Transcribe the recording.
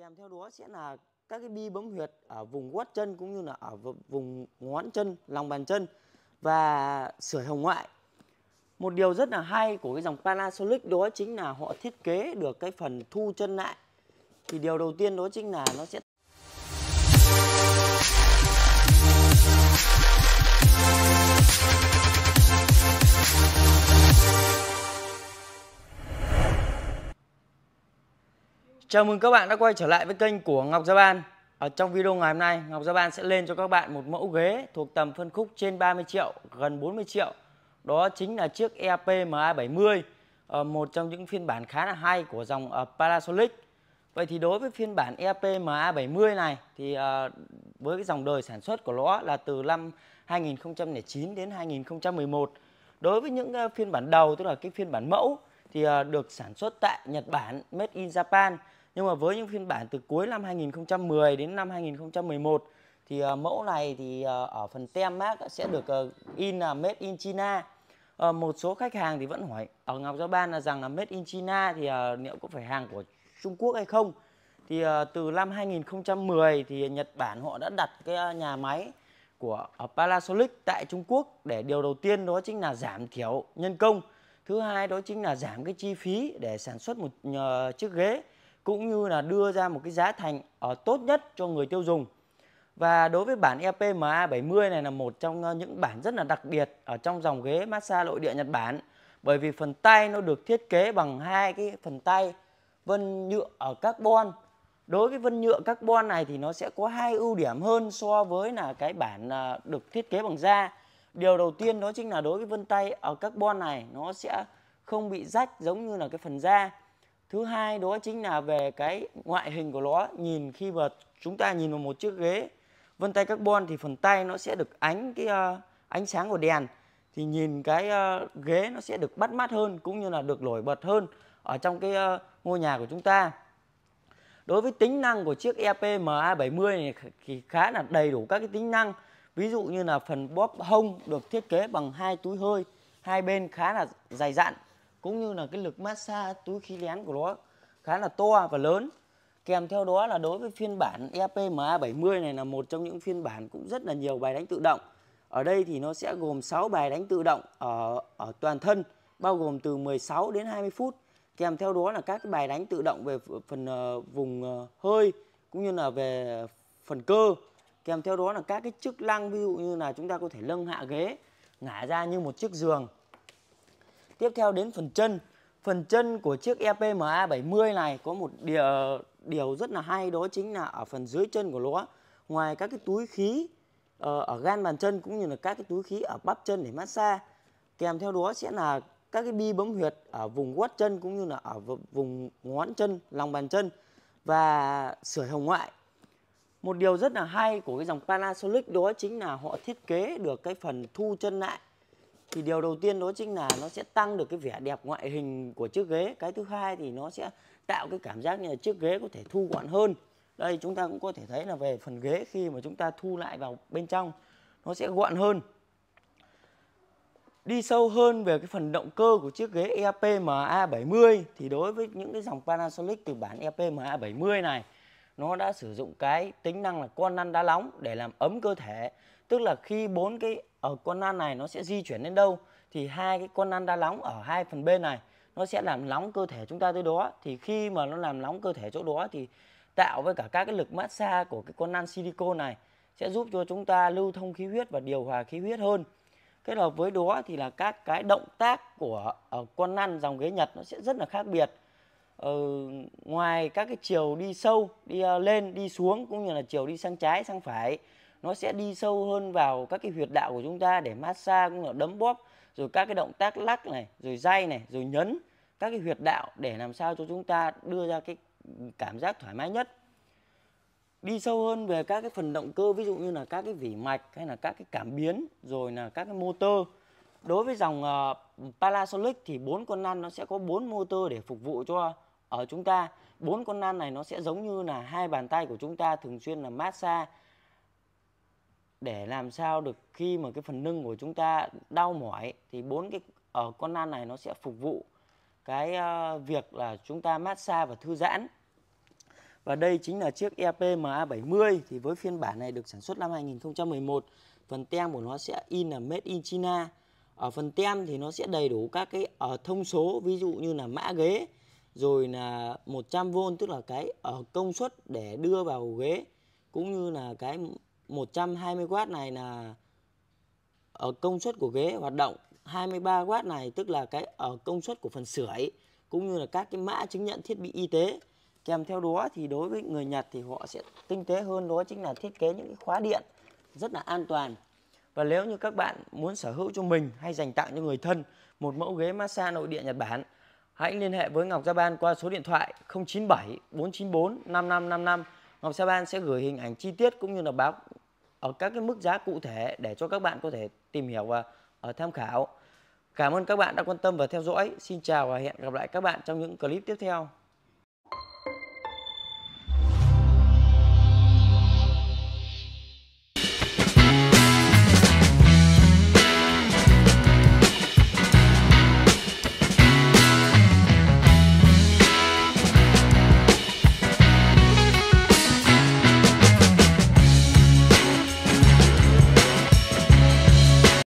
kèm theo đó sẽ là các cái bi bấm huyệt ở vùng gót chân cũng như là ở vùng ngón chân lòng bàn chân và sửa hồng ngoại một điều rất là hay của cái dòng Panasonic đó chính là họ thiết kế được cái phần thu chân lại thì điều đầu tiên đó chính là nó sẽ Chào mừng các bạn đã quay trở lại với kênh của Ngọc Gia Ban. Ở trong video ngày hôm nay, Ngọc Gia Ban sẽ lên cho các bạn một mẫu ghế thuộc tầm phân khúc trên 30 triệu, gần 40 triệu. Đó chính là chiếc EAP MA70, ờ, một trong những phiên bản khá là hay của dòng ờ, Panasonic. Vậy thì đối với phiên bản EAP MA70 này thì ờ, với cái dòng đời sản xuất của nó là từ năm 2009 đến 2011. Đối với những phiên bản đầu tức là cái phiên bản mẫu thì được sản xuất tại Nhật Bản, made in Japan nhưng mà với những phiên bản từ cuối năm 2010 đến năm 2011 thì ờ, mẫu này thì ờ, ở phần tem mát sẽ được ờ, in là uh, made in China một số khách hàng thì vẫn hỏi ở Ngọc Giao Ban là rằng là made in China thì liệu có phải hàng của Trung Quốc hay không thì từ năm 2010 thì Nhật Bản họ đã đặt cái nhà máy của uh, Panasonic tại Trung Quốc để điều đầu tiên đó chính là giảm thiểu nhân công thứ hai đó chính là giảm cái chi phí để sản xuất một chiếc ghế cũng như là đưa ra một cái giá thành ở ờ, tốt nhất cho người tiêu dùng. Và đối với bản EPMA 70 này là một trong ờ, những bản rất là đặc biệt ở trong dòng ghế massage nội địa Nhật Bản. Bởi vì phần tay nó được thiết kế bằng hai cái phần tay vân nhựa ở carbon. Đối với vân nhựa carbon này thì nó sẽ có hai ưu điểm hơn so với là cái bản ờ, được thiết kế bằng da. Điều đầu tiên đó chính là đối với vân tay ở carbon này nó sẽ không bị rách giống như là cái phần da thứ hai đó chính là về cái ngoại hình của nó nhìn khi mà chúng ta nhìn vào một chiếc ghế vân tay carbon thì phần tay nó sẽ được ánh cái uh, ánh sáng của đèn thì nhìn cái uh, ghế nó sẽ được bắt mắt hơn cũng như là được nổi bật hơn ở trong cái uh, ngôi nhà của chúng ta đối với tính năng của chiếc EPMA70 này thì khá là đầy đủ các cái tính năng ví dụ như là phần bóp hông được thiết kế bằng hai túi hơi hai bên khá là dày dặn cũng như là cái lực massage túi khí nén của nó khá là to và lớn kèm theo đó là đối với phiên bản EPMA 70 này là một trong những phiên bản cũng rất là nhiều bài đánh tự động ở đây thì nó sẽ gồm 6 bài đánh tự động ở ở toàn thân bao gồm từ 16 đến 20 phút kèm theo đó là các bài đánh tự động về phần ờ, vùng ờ, hơi cũng như là về phần cơ kèm theo đó là các cái chức năng ví dụ như là chúng ta có thể nâng hạ ghế ngả ra như một chiếc giường Tiếp theo đến phần chân. Phần chân của chiếc EPMA 70 này có một điều, điều rất là hay đó chính là ở phần dưới chân của nó ngoài các cái túi khí ờ, ở gan bàn chân cũng như là các cái túi khí ở bắp chân để massage kèm theo đó sẽ là các cái bi bấm huyệt ở vùng quát chân cũng như là ở vùng ngón chân lòng bàn chân và sửa hồng ngoại một điều rất là hay của cái dòng Panasonic đó chính là họ thiết kế được cái phần thu chân lại thì điều đầu tiên đó chính là nó sẽ tăng được cái vẻ đẹp ngoại hình của chiếc ghế cái thứ hai thì nó sẽ tạo cái cảm giác như là chiếc ghế có thể thu gọn hơn đây chúng ta cũng có thể thấy là về phần ghế khi mà chúng ta thu lại vào bên trong nó sẽ gọn hơn đi sâu hơn về cái phần động cơ của chiếc ghế EPMA 70 thì đối với những cái dòng Panasonic từ bản EPMA 70 này nó đã sử dụng cái tính năng là con lăn đá nóng để làm ấm cơ thể tức là khi bốn cái ở ờ, con lăn này nó sẽ di chuyển đến đâu thì hai cái con lăn đá nóng ở hai phần bên này nó sẽ làm nóng cơ thể chúng ta tới đó thì khi mà nó làm nóng cơ thể chỗ đó thì tạo với cả các cái lực massage của cái con nan silicon này sẽ giúp cho chúng ta lưu thông khí huyết và điều hòa khí huyết hơn kết hợp với đó thì là các cái động tác của ở ờ, con nan dòng ghế nhật nó sẽ rất là khác biệt uh, ngoài các cái chiều đi sâu đi uh, lên đi xuống cũng như là chiều đi sang trái sang phải nó sẽ đi sâu hơn vào các cái huyệt đạo của chúng ta để massage cũng là đấm bóp rồi các cái động tác lắc này rồi day này rồi nhấn các cái huyệt đạo để làm sao cho chúng ta đưa ra cái cảm giác thoải mái nhất đi sâu hơn về các cái phần động cơ ví dụ như là các cái vỉ mạch hay là các cái cảm biến rồi là các cái motor đối với dòng uh, Panasonic thì bốn con lăn nó sẽ có bốn motor để phục vụ cho ở chúng ta bốn con nan này nó sẽ giống như là hai bàn tay của chúng ta thường xuyên là massage để làm sao được khi mà cái phần lưng của chúng ta đau mỏi thì bốn cái ở ờ, con nan này nó sẽ phục vụ cái ờ, việc là chúng ta massage và thư giãn và đây chính là chiếc EPMA 70 thì với phiên bản này được sản xuất năm 2011 phần tem của nó sẽ in là made in China ở phần tem thì nó sẽ đầy đủ các cái ở ờ, thông số ví dụ như là mã ghế rồi là 100V tức là cái ở ờ, công suất để đưa vào ghế cũng như là cái 120W này là ở ờ, công suất của ghế hoạt động 23W này tức là cái ở ờ, công suất của phần sưởi cũng như là các cái mã chứng nhận thiết bị y tế kèm theo đó thì đối với người Nhật thì họ sẽ tinh tế hơn đó chính là thiết kế những cái khóa điện rất là an toàn và nếu như các bạn muốn sở hữu cho mình hay dành tặng cho người thân một mẫu ghế massage nội địa Nhật Bản hãy liên hệ với Ngọc Gia Ban qua số điện thoại 097 494 5555. Ngọc Gia Ban sẽ gửi hình ảnh chi tiết cũng như là báo ở các cái mức giá cụ thể để cho các bạn có thể tìm hiểu và ở ờ, tham khảo. Cảm ơn các bạn đã quan tâm và theo dõi. Xin chào và hẹn gặp lại các bạn trong những clip tiếp theo.